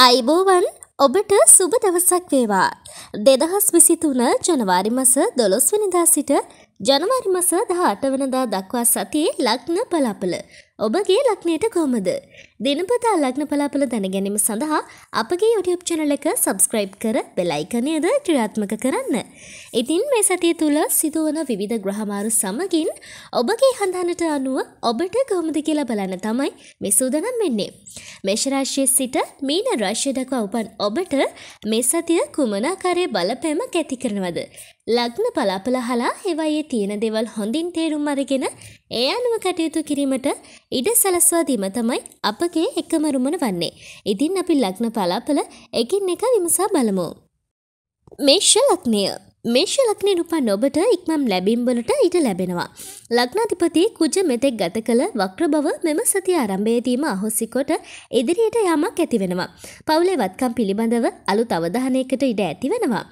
අයිබෝවන් ඔබට සුබ දවසක් වේවා. දෙදහස් විසිතුන ජනවාරි මස දොළොස් වනිදා සිට ජනවාරි මස දහ අටවනදා දක්වා සතියේ ලක්න පලාපල. ඔබගේ ලක්නයට කොමද. දිනපතා ලග්න පලාපල දැනගැනීම සඳහා අපගේ YouTube channel එක subscribe කර bell icon එකද ක්‍රියාත්මක කරන්න. ඉතින් මේ සතිය තුල සිදුවන විවිධ ග්‍රහමාරු සමගින් ඔබගේ හඳහනට අනුව ඔබට කොහොමද කියලා බලන්න තමයි මේ සූදානම් වෙන්නේ. මේෂ රාශියේ සිට මීන රාශිය දක්වා උපන් ඔබට මේ සතිය කුමන ආකාරයේ බලපෑමක් ඇති කරනවද? ලග්න පලාපල හලා හෙවයේ තියෙන දෙවල් හොඳින් තේරුම් අරගෙන ඒ අනුව කටයුතු කිරීමට ඉඩ සලස්වා දීම තමයි අපගේ එකමරුමන වන්නේ. ඉතින් අපි ලග්න පලාපල එකින් එක විමසා බලමු. මේෂ ලග්නය මේෂ ලග්නේ උපන් ඔබට ඉක්මම් ලැබීම් වලට ඉඩ ලැබෙනවා. ලග්නාධිපති කුජ මෙතෙක් ගත කළ වක්‍ර බව මෙම සතිය ආරම්භයේදීම අහොසි කොට ඉදිරියට යamak ඇති වෙනවා. පවුලේ වත්කම් පිළිබඳව අලුත් අවධානයකට ඉඩ ඇති වෙනවා.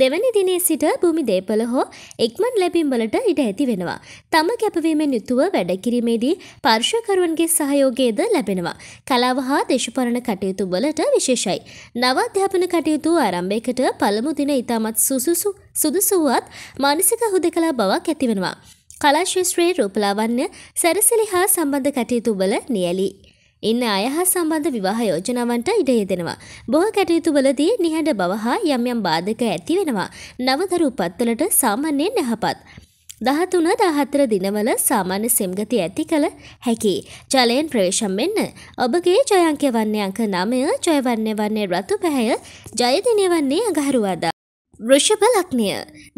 දෙවැනි දිනේ සිට භූමි දේපල හෝ එක්මන් ලැබිම්වලට ඉඩ ඇති වෙනවා. තම කැපවීමෙන් යුතුව වැඩකිරීමේදී පර්ශකරුවන්ගේ සහයෝගයේද ලැබෙනවා. කලාව හා දේශපරණ කටයුතු වලට විශේෂයි. නව අධ්‍යාපන කටයුතු ආරම්භයකට පළමු දින ඉතාමත් සුසුසු සුදුසුවත් මානසික හුදකලා බවක් ඇතිවෙනවා. කලාශේෂත්‍රයේ රූපලාවන්‍ය සැරසිලි හා සම්බන්ධ කටයුතු වල නියලී ඉන්න අය හා සම්බන්ධ විවාහ යෝජනාවන්ට ඉඩ යෙදෙනවා. බොහෝ කටයුතුවලදී නිහඬ බව හා යම් යම් බාධක ඇති වෙනවා. නවදරු උපත්වලට සාමාන්‍යයෙන් යහපත්. දහතුන දහත්තර දිනවල සාමාන්‍ය සෙම්ගති ඇති කළ හැකි. ජලයෙන් ප්‍රවේශම් වෙන්න. ඔබගේ ජයංක්‍ය වන්නේ අංක නමය ජයවන්නේ වන්නේ රතු පැහැය ජයදිනය වන්නේ අඟහරුවාදා. ෘෂභ ලක්නය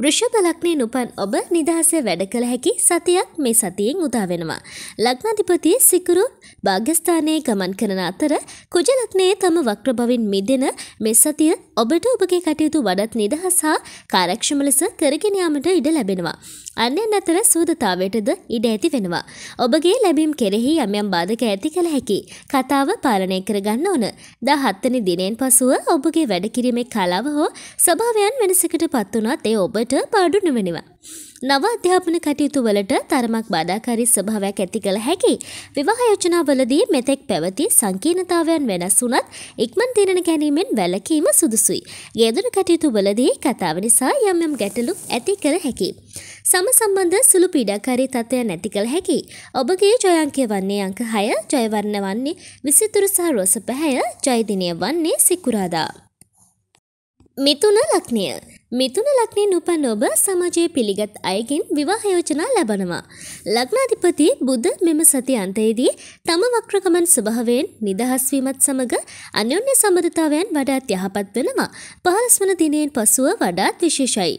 ෘෂභ ලක්නයෙන් උපන් ඔබ නිදහස වැඩ කළ හැකි සතියක් මේ සතියෙන් උදාවෙනවා. ලක්නාධිපති සිකුරු භාගස්ථානයේ ගමන් කරන අතර කුජ ලක්නයේ තම වක්‍රභවින් මිදෙන මේ සතිය ඔබට ඔබගේ කටයුතු වඩත් නිදහස් හා කාරක්ෂම ලෙස කරගෙන යාමට ඉඩ ලැබෙනවා. අන්‍යයන් අතර සූදතාවයටද ඉඩ ඇති වෙනවා. ඔබගේ ලැබීම් කෙරෙහි යම් යම් බාධක ඇති කළ හැකි. කතාව පාලනය කරගන්න ඕන. 17 වෙනි දිනෙන් පසුව ඔබගේ වැඩ කිරීමේ කලාව හෝ ස්වභාවයන් මනසකට පත්වනත් ඒ ඔබට පාඩු නොවෙනවා. නව අධ්‍යාපන කටයුතු වලට තරමක් බාධාකාරී ස්වභාවයක් ඇති කළ හැකි. විවාහ යෝජනාවලදී මෙතෙක් පැවති සංකීර්ණතාවයන් වෙනස් වුණත් ඉක්මන් තීරණ ගැනීමෙන් වැළකීම සුදුසුයි. ගේදුර කටයුතු වලදී කතාව නිසා යම් යම් ගැටලු ඇති කළ හැකි. සම සම්බන්ධ සුළු පීඩාකාරී තත්ත්වයන් ඇති කළ හැකි. ඔබගේ ජයංකය වන්නේ අංක 6, ජයවර්ණ වන්නේ 23 සහ රොස 5, ජයදිනය වන්නේ සිකුරාදා. මිතුන ලක්නිය මිතුන ලක්නයෙන් උපන් ඔබ සමාජය පිළිගත් අයගෙන් විවාහයෝජනා ලබනවා. ලක්නාධිපති බුද්ධ මෙම සති අන්තයේදී තම වක්‍රකමන් ස්වභාවයෙන් නිදහස්වීමත් සමඟ අන්‍යොන්‍ය සම්බධතාවයන් වඩාත් යහපත් වෙනවා පහලස්වන දිනයෙන් පසුව වඩාත් විශේෂයි.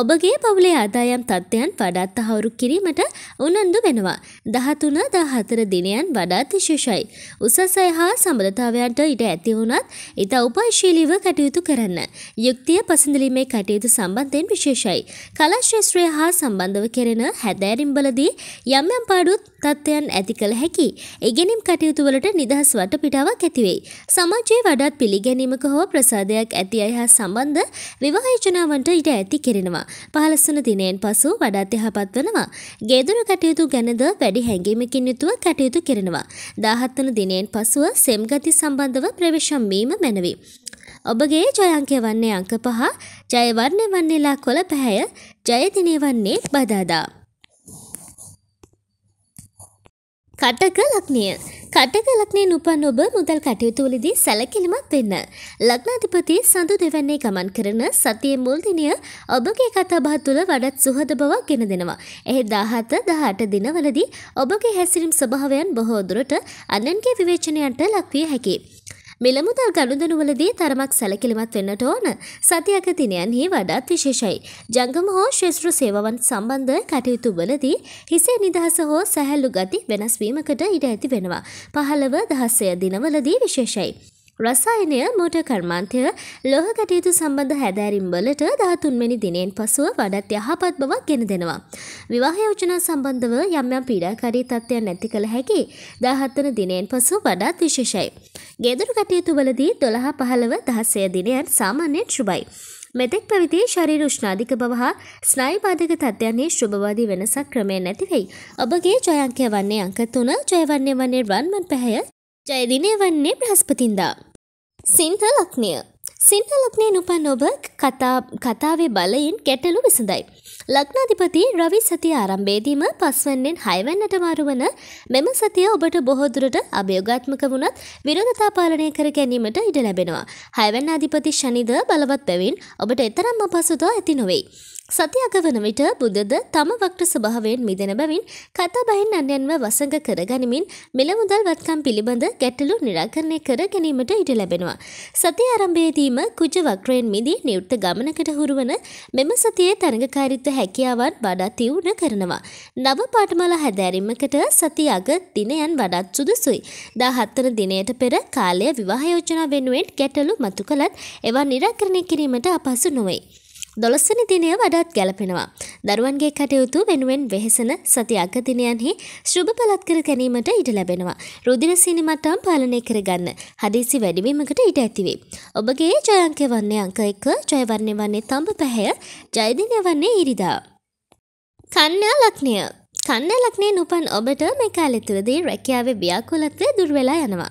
ඔබගේ පවුලේ ආදායම් තත්ත්වයන් වඩාත් අහවුරු කිරීමට උනන්දු වෙනවා. දහතුන දහතර දිනයන් වඩාත් විශේෂයි. උසසය හා සම්බධතාවයන්ට ඉට ඇති වුණත් ඉතා උපයිශීලීව කටයුතු කරන්න. යුක්තිය පසඳලීමේ කට කටයුතු සම්බන්ධයෙන් විශේෂයි. කලා ශේත්‍රය හා සම්බන්ධව කෙරෙන හැදෑරිම්බලදී යම් යම් පාඩුත් තත්ත්වයන් ඇති කළ හැකි. ඉගෙනීම් කටයුතුවලට නිදහස් වට පිටාවක් ඇතිවෙයි. සමාජයේ වඩාත් පිළිගැනීමක හෝ ප්‍රසාදයක් ඇති අය හා සම්බන්ධ විවාහයෝජනාවන්ට ඉඩ ඇති කෙරෙනවා. පහලසන දිනයෙන් පසු වඩාත් යහපත් වනවා. ගේදුර කටයුතු ගැනද වැඩි හැඟීමකින් යුතුව කටයුතු කෙරෙනවා. දාහත්වන දිනයෙන් පසුව සෙම්ගති සම්බන්ධව ප්‍රවේශම් වීම මැනවි. ඔබගේ ජයංකය වන්නේ අංක පහ ජයවර්ණය වන්නේලා කොළ පැහැය ජයදිනය වන්නේ බදාදා. කටක ලක්නිය කටක ලක්නයෙන් උපන් ඔබ මුදල් කටයුතුවලදී සැලකිලිමත් වෙන්න. ලක්නාධිපති සඳු දෙවන්නේ ගමන් කරන සතිය මුල්දිනය ඔබගේ කතාබහ තුළ වඩත් සුහද බවක් ගෙන දෙනවා. එහි දාහත දහට දිනවලදී ඔබගේ හැසිරම් ස්වභාවයන් බොහෝදුරට අනන්ගේ විවේචනයන්ට ලක්විය හැකි. මෙළමුදල් ගණුදනුවලදී තරමක් සැලකිලිමත් වෙන්නට ඕන සති අගතිනයන්හි වඩාත් විශේෂයි. ජංගම හෝ ශේෂත්‍ර සේවවන් සම්බන්ධ කටයුතු වලදී හිසේ නිදහස හෝ සැහැල්ලු ගති වෙනස්වීමකට ඉඩ ඇති වෙනවා. පහළව දහස්සය දිනවලදී විශේෂයි. රසායනය මෝට කර්මාන්තය ලොහ කටයුතු සම්බන්ධ හැදෑරිම් වලට දහතුන්වැනි දිනෙන් පසුව වඩත් යහපත් බවක් ගෙන දෙනවා. විවාහ යෝජනා සම්බන්ධව යම් යම් පීඩාකාරී තත්ත්වයන් නැති කළ හැකි දහත්වන දිනෙන් පසු වඩාත් විශේෂයි. ගෙදරු කටයුතු වලදී දොළහ පහළව දහසය දිනයන් සාමාන්‍යයෙන් ශුභයි. මෙතෙක් පැවිදි ශරීර උෂ්ණාධික බව හා ස්නායු බාධක තත්ත්වයන්හි ශුභවාදී වෙනසක් ක්‍රමයෙන් නැතිවෙයි. ඔබගේ ජය අංකය වන්නේ අංක 3 ජය වන්නේ වන්නේ රන්මන් පැහැය ජයදිනය වන්නේ බ්‍රහස්පතින්දා. සිංහලක්නය සිංහලක්නය නුපන් ඔබ කතාවේ බලයෙන් ගැටලු විසඳයි. ලක්නාධිපති රවි සතිය ආරම්භේදීම පස්වන්නෙන් හයවැන්නට මාරුවන මෙම සතිය ඔබට බොහෝදුරට අභයෝගාත්මක වුණත් විරෝධතා පාලනය කර ගැනීමට ඉඩ ලැබෙනවා. හයවැන්න අධිපති ශනිද බලවත් පැවින් ඔබට එතරම්ම පසුදෝ ඇති නොවෙයි. සතියක වන විට බුදද තම වක්ට ස්වභාවයෙන් මිදෙන බැවින් කතා බහින් අන්‍යන්ව වසඟ කරගනිමින් මෙල මුදල් වත්කම් පිළිබඳ ගැටලු නිරාකරණය කර ගැනීමට ඉඩ ලැබෙනවා. සතිය ආරම්භයේදීම කුජ වක්‍රයෙන් මිදී නිවෘත්ත ගමනකට හුරුවන මෙම සතියේ තරඟකාරීත්ව හැකියාවන් වඩා තියුණ කරනවා. නව පාඨමාල හැදෑරීමකට සතිය අග දිනයන් වඩාත් සුදුසුයි. 17 වන දිනයට පෙර කාලය විවාහ යෝජනා වෙනුවෙන් ගැටලු මතු කළත් ඒවා නිරාකරණය කිරීමට අපහසු නොවේ. දොළස්සනි දිනය වඩාත් ගැලපෙනවා. දරුවන්ගේ කටයුතු වෙනුවෙන් වෙහෙසන සති අගදිනයන්හි ශ්‍රභ පලත් කර ගැනීමට ඉඩ ලැබෙනවා. රුදිර සිනිමට්ටම් පාලනය කරගන්න හදිසි වැඩිවීමකට ඉඩ ඇතිවේ. ඔබගේ ජයංකය වන්නේ අංක එක ජයවරණය වන්නේ තම්බ පැහැය ජයදිනය වන්නේ ඉරිදා. කන්නා ලක්නය කන්න ලක්නේ නුපන් ඔබට මේ කාලෙතුරදී රැකියාවේ ව්‍යාකුලත්වය දුර්වෙලා යනවා.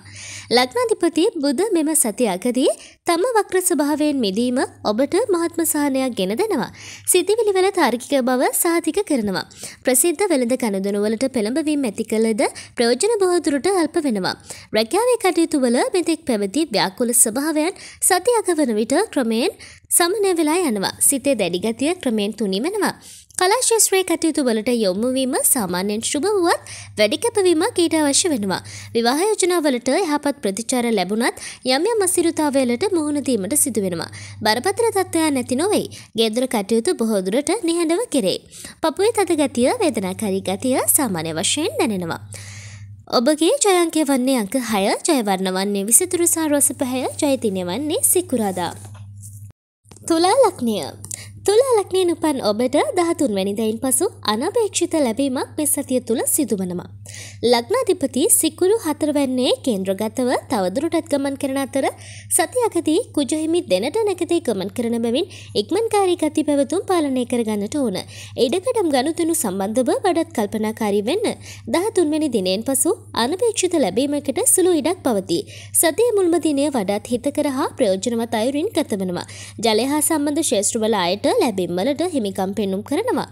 ලග්නාධිපති බුද මෙම සති අකදී තම වක්‍ර ස්වභාවයෙන් මිදීම ඔබට මහත්ම සහනයක් ගෙන දෙනවා. සිතිවිලි වල තාර්කික බව සාතික කරනවා. ප්‍රසිද්ධ වෙළඳ කනදනු වලට පෙළඹවීම ඇති කළද ප්‍රයෝජන බොහෝ දුරට අල්ප වෙනවා. රැකියාවේ කටයුතු වල මෙතෙක් පැවති ව්‍යාකූල ස්වභාවයන් සති අකවන විට ක්‍රමයෙන් සමනය වෙලා යනවා. සිතේ දැඩි ගතිය ක්‍රමයෙන් තුනී වෙනවා. කලාශේත්‍රයේ කටයුතු වලට යොමුවීම සාමාන්‍යයෙන් ශුභ වුවත් වැඩි කැපවීම කීට අවශ්‍ය වෙනවා. විවාහ යෝජනාවලට යහපත් ප්‍රතිචාර ලැබුණත් යම් යම් අසිරිතාවලට මුහුණ දීමට සිදු වෙනවා. බරපතල තත්ත්වයන් නැති නොවේ. ගේදොර කටයුතු බොහෝ දුරට නිහඬව කෙරේ. පපුවේ තද ගතිය, වේදනාකාරී ගතිය සාමාන්‍ය වශයෙන් දැනෙනවා. ඔබගේ ජයංකය වන්නේ අංක 6, ජයවර්ණ වන්නේ 23 සහ රස පැහැය, ජයතිනය වන්නේ සිකුරාදා. තුලා ලග්නය තුලාලක්නයෙන් උපන් ඔබට දහතුන් වැනිදයින් පසු අනපේක්ෂිත ලැබීමක් මෙ සතිය තුළ සිදුවනවා. ලක්නාධිපති සිකුරු හතරවැන්නේ කේන්ද්‍රගතව තවදුරටත් ගමන් කරන අතර සතියකදී කුජහිමි දෙනට නැකතේ ගමන් කරන බැවින් ඉක්මන්කාරී ගති පැවතුම් පාලනය කරගන්නට ඕන. ඉඩකඩම් ගනුදෙනු සම්බන්ධව වඩත් කල්පනාකාරී වෙන්න. දහතුන්වැනි දිනයෙන් පසු අනපේක්ෂිත ලැබීමකට සුළු ඉඩක් පවතී. සතිය මුල්ම දිනය වඩත් හිතකර හා ප්‍රයෝජනවත් අයුරින් ගතවනවා. ජලය හා සම්බන්ධ ශේෂ්ත්‍රවල අයට ලැබෙම්වලට හිමිකම් පෙන්නුම් කරනවා.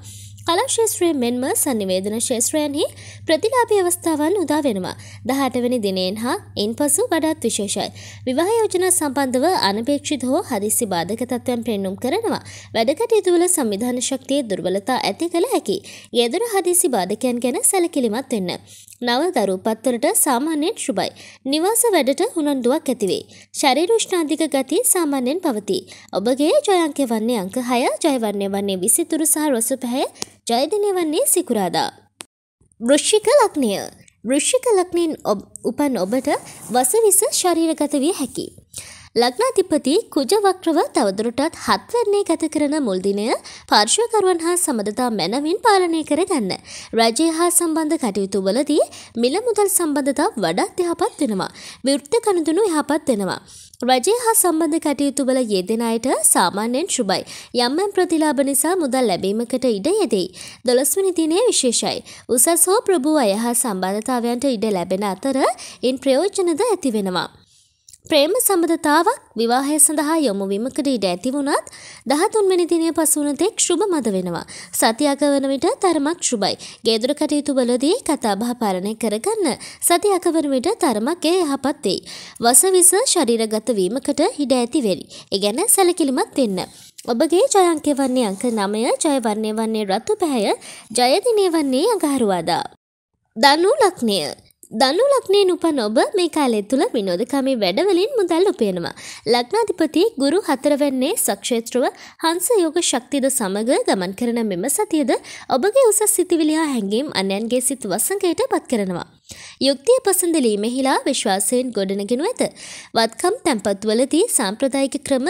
කලා ශේත්‍රය මෙන්ම සනිවේදන ශේත්‍රයන්හි ප්‍රතිලාභී අවස්ථාවන් උදා වෙනවා. දහටවැනි දිනයෙන් හා ඉන් පසු වඩාත් විශේෂයි. විවාහ යෝජනා සම්බන්ධව අනපේක්ෂිත හෝ හදිසි බාධක තත්ත්වයන් පෙන්නුම් කරනවා. වැඩකටයුතු වල සංවිධාන ශක්තියේ දුර්වලතා ඇති කළ හැකි. ගෙදර හදිසි බාධකයන් ගැන සැලකිලිමත් වෙන්න. නවදරු පත්වලට සාමාන්‍යයෙන් ශුභයි. නිවාස වැඩට හුණන්දුවක් ඇතිවේ. ශරීර උෂ්ණාධික ගතිය සාමාන්‍යයෙන් පවතී. ඔබගේ ජයංකය වන්නේ අංක 6, ජයවන්නේ වන්නේ 23 සහ රොසු පැහැ, ජයදිනය වන්නේ සිකුරාදා. වෘශ්චික ලග්නය. වෘශ්චික ලග්නෙන් උපන් ඔබට වසවිස ශරීරගත විය හැකියි. ලග්නාධිපති කුජවක්‍රව තවදුරටත් හත්වරන්නේ ගත කරන මුල්දිනය පාර්ශවකරුවන් හා සමඳතා මැනවින් පාලනය කරගන්න. රජය හා සම්බන්ධ කටයුතු වලදී මිල මුදල් සම්බන්ධතා වඩාත් යහපත් වෙනවා. විෘත්ත කණඳුණු යහපත් වෙනවා. රජය හා සම්බන්ධ කටයුතු වල යෙදෙන අයට සාමාන්‍යයෙන් ශුභයි. යම් යම් ප්‍රතිලාභ නිසා මුදල් ලැබීමකට ඉඩ යෙදෙයි. දොළොස්වනි දිනය විශේෂයි. උසස් හෝ ප්‍රභූ අය හා සම්බන්ධතාවයන්ට ඉඩ ලැබෙන අතර ඉන් ප්‍රයෝජනද ඇති වෙනවා. ප්‍රේම සම්බඳතාවක් විවාහය සඳහා යොමු වීමකට ඉඩ ඇති වුණත් දහතුන්වැනි දිනය පසුවන තෙක් ශුභ මද වෙනවා. සතියක වන විට තරමක් ශුභයි. ගේදුර කටයුතු වලදී කතාබහ පාලනය කරගන්න. සතියක වන විට තරමක් එය යහපත් වෙයි. වසවිස ශරීරගත වීමකට ඉඩ ඇති වෙයි. ඒ ගැන සැලකිලිමත් වෙන්න. ඔබගේ ජයංකය වන්නේ අංක නමය ජයවන්නේ වන්නේ රත්තු පැහැය ජයදිනය වන්නේ අඟහරුවාදා. දනු ලක්නය දන්නු ලක්නයෙන් උපන් ඔබ මේ කාලෙ තුළ විනෝධකාමී වැඩවලින් මුදල් උපයනවා. ලක්නාධිපති ගුරු හතරවැන්නේ සක්ෂේත්‍රව හංස යෝග ශක්තිද සමඟ ගමන් කරන මෙම සතියද ඔබගේ උසස් සිතිවිලියා හැඟීම් අන්‍යන්ගේ සිත් වසඟයට පත් කරනවා. යුක්තිය පසඳලීමෙහිලා විශ්වාසයෙන් ගොඩනගෙනු ඇත. වත්කම් තැන්පත්වලදී සාම්ප්‍රදායික ක්‍රම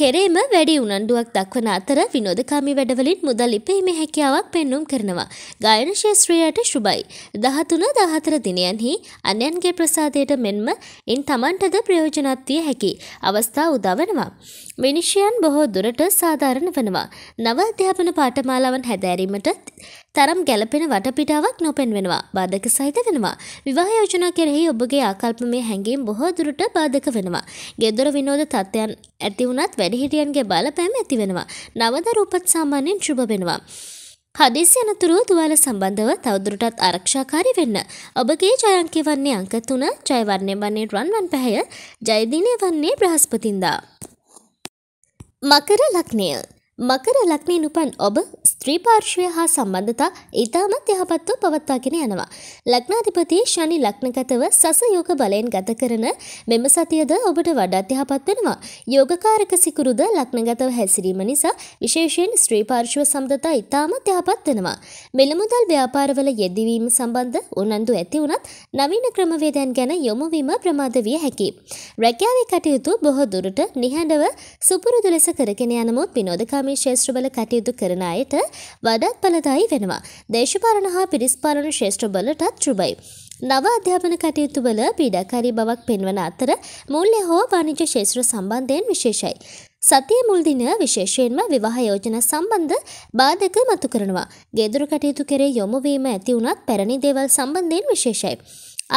කෙරේම වැඩි උනන්ඩුවක් දක්වන අතර විනෝදකාමි වැඩවලින් මුදල් ඉපීම හැකියාවක් පෙන්නුම් කරනවා. ගායන ශේත්‍රයට ශුභයි. දහතුන දහතර දිනයන්හි අන්‍යන්ගේ ප්‍රසාදයට මෙන්ම ඉන් තමන්ටද ප්‍රයෝජනත්විය හැකි. අවස්ථා උදවනවා. මිනිෂයන් බොහෝ දුරට සාධාරණ වනවා. නව අධ්‍යාපන පාටමාලාවන් හැදෑරීමට තරම් ගැලපෙන වටපිටාවක් නොපෙන්වෙනවා බාධක සහිත වෙනවා. විවාහ යෝජනා කෙරෙහි ඔබගේ ආකල්ප මේ හැඟීම් බොහෝ දුරට බාධක වෙනවා. ගෙදර විනෝද තත්ත්වයන් ඇති වුණත් වැඩිහිටියන්ගේ බලපෑම ඇති වෙනවා. නවද රූපත් සාමාන්‍යයෙන් ශුභ වෙනවා. හදිසි අනතුරුව තුවාල සම්බන්ධව තවදුරටත් ආරක්ෂාකාරී වෙන්න. ඔබගේ ජයංකය වන්නේ අංක තුන, ජයවර්ණය වන්නේ රන්වන් පැහැය, ජයදිනය වන්නේ බ්‍රහස්පතින්දා. මකර ලක්නය මකර ලක්නයෙන් උපන් ඔබ ස්ත්‍රීපාර්ශවය හා සම්බන්ධතා ඉතාමත් යහපත්ව පවත්වාගෙන යනවා. ලක්නාධිපති ශනි ලක්නගතව සස යෝග බලයෙන් ගත කරන මෙම සතියද ඔබට වඩාත් යහපත් වෙනවා. යෝගකාරක සිකුරුද ලක්නගතව හැසිරීම නිසා විශේෂයෙන් ස්ත්‍රීපාර්ශව සම්බන්ධතා ඉතාමත් යහපත් වෙනවා. මෙලමුදල් ව්‍යාපාරවල යෙදවීම සම්බන්ධ උනන්දු ඇති වුණත් නවීන ක්‍රමවේදයන් ගැන යොමුවීම ප්‍රමාද විය හැකි. රැකියාවේ කටයුතු බොහෝ දුරට නිහඬව සුපුරුදු ලෙස කරගෙන යනමුත් විනෝදකාමී ආරක්ෂාකාමී ශේෂ්ත්‍රබල කටයුතු කරන අයට වඩත් බලදායි වෙනවා. දේශපාලන හා පිරිස්පාලන ශේෂ්ත්‍රබලටත් ෘබයි. නව අධ්‍යාපන කටයුතුවල පීඩාකාරී බවක් පෙන්වන අතර මුල්‍ය හෝ වාණිජ ශේෂ්ත්‍ර සම්බන්ධයෙන් විශේෂයි. සතිය මුල්දින විශේෂයෙන්ම විවාහ යෝජන සම්බන්ධ බාධක මතු කරනවා. ගෙදුරු කටයුතු කෙරේ යොමුවීම ඇති වුණත් පැරණි දේවල් සම්බන්ධයෙන් විශේෂයි.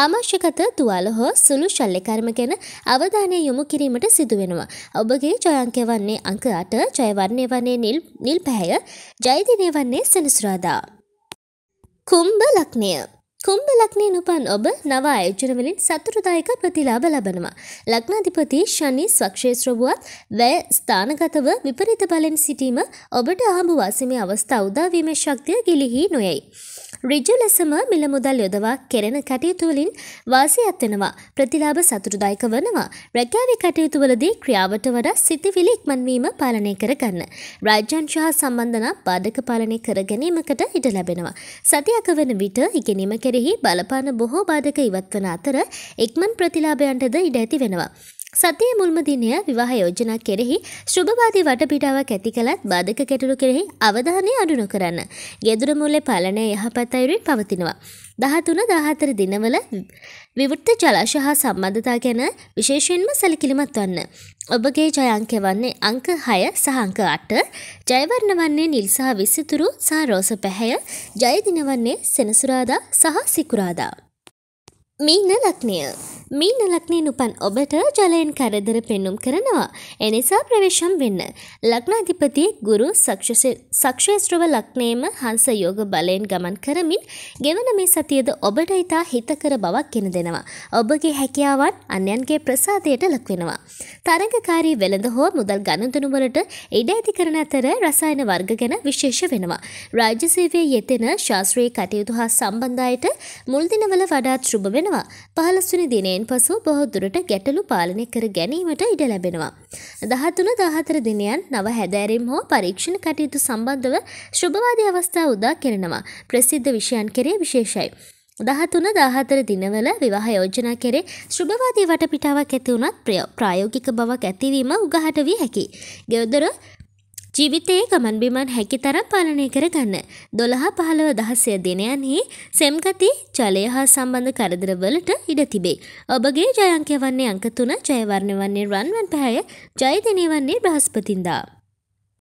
ආමාශ ගත තුවාල හෝ සුළු ශල්‍යකර්ම ගැන අවධානය යොමු කිරීමට සිදුවෙනවා. ඔබගේ ජයංකය වන්නේ අංක අට ජයවන්නේ වන්නේ නිල් පැහැය ජයදිනය වන්නේ සෙනසුරාදා. කුම්භ ලක්නය කුම්භ ලක්නයෙන් උපන් ඔබ නව ආයෝජනවලින් සතුරුදායක ප්‍රතිලාභ ලබනවා. ලක්නාධිපති ශනි ස්වක්ෂේත්‍රබුවත් වැය ස්ථානගතව විපරිත බලෙන් සිටීම ඔබට ආඹු වාසමේ අවස්ථා උදාවීමේ ශක්තිය ගිලිහි නොයයි. ඍජු ලෙසම මිල මුදල් යොදවා කෙරෙන කටයුතුවලින් වාසියත් වෙනවා. ප්‍රතිලාභ සතුටුදායක වනවා. රැකියාවේ කටයුතුවලදී ක්‍රියාවට වඩා සිතිවිලි ඉක්මන්වීම පාලනය කරගන්න. රාජ්‍යංශ හා සම්බන්ධනා බාධක පාලනය කර ගැනීමකට ඉඩ ලැබෙනවා. සතියක වන විට ඉගෙනීම කෙරෙහි බලපාන බොහෝ බාධක ඉවත් වන අතර එක්මන් ප්‍රතිලාභයන්ටද ඉඩ ඇති වෙනවා. සතිය මුල්ම දිනය විවාහ යෝජනා කෙරෙහි ශ්‍රභවාදී වටපිටාවක් ඇති කළත් බාධක කැටලු කෙරෙහි අවධානය අඩු නොකරන්න. ගෙදුර මුල්ලේ පාලනය යහපත් අයුරින් පවතිනවා. දහතුන දාහතර දිනවල විවෘත්ත ජලාශ හා සම්බන්ධතා ගැන විශේෂයෙන්ම සැලකිලිමත් වන්න. ඔබගේ ජයංක වන්නේ අංක හය සහංක අට ජයවර්ණ වන්නේ නිල්සාහ විසිතුරු සහ රෝස පැහැය ජයදිනවන්නේ සෙනසුරාදා සහ සිකුරාදා. මීන ලක්නය මීන ලක්නයෙන් උපන් ඔබට ජලයෙන් කරදර පෙන්නුම් කරනවා එනිසා ප්‍රවේශම් වෙන්න ලක්නාධිපති ගුරු සක්ෂේත්‍රව ලක්නේම හංස යෝග බලයෙන් ගමන් කරමින් ගෙවන මේ සතියද ඔබට ඉතා හිතකර බවක් ගෙන දෙනවා ඔබගේ හැකියාවන් අන්‍යන්ගේ ප්‍රසාදයට ලක්වෙනවා තරඟකාරී වෙළඳ හෝ මුදල් ගණතුනුවලට ඉඩ ඇති කරන අතර රසායන වර්ග ගැන විශේෂ වෙනවා රාජ්‍ය සේවය යෙතෙන ශාස්ත්‍රයේ කටයුතු හා සම්බන්ධයට මුල්දිනවල වඩාත් ශුභ වෙනවා වෙනවා. පහළස්වනි දිනයෙන් පසු බොහෝ දුරට ගැටලු පාලනය කර ගැනීමට ඉඩ ලැබෙනවා. දහතුන දහතර දිනයන් නව හැදෑරීම් හෝ පරීක්ෂණ කටයුතු සම්බන්ධව ශ්‍රභවාදී අවස්ථා උදා කරනවා. ප්‍රසිද්ධ විෂයන් කෙරේ විශේෂයි. දහතුන දාහතර දිනවල විවාහ යෝජනා කෙරේ ශ්‍රභවාදී වටපිටාවක් ඇතිවුණත් ප්‍රයෝගික බවක් ඇතිවීම උගහට විය හැකි. ගෙවදර ජීවිතයේ ගමන් බිමන් හැකි තරම් පාලනය කරගන්න. 12 15 දහසය දිනයන්හි සෙම්ගති ජලය හා සම්බන්ධ කරදරවලට ඉඩ තිබේ. ඔබගේ ජය අංකය වන්නේ අංක 3 ජය වර්ණ වන්නේ රන්වන් පැහැය ජය දිනේ වන්නේ බ්‍රහස්පතින්දා.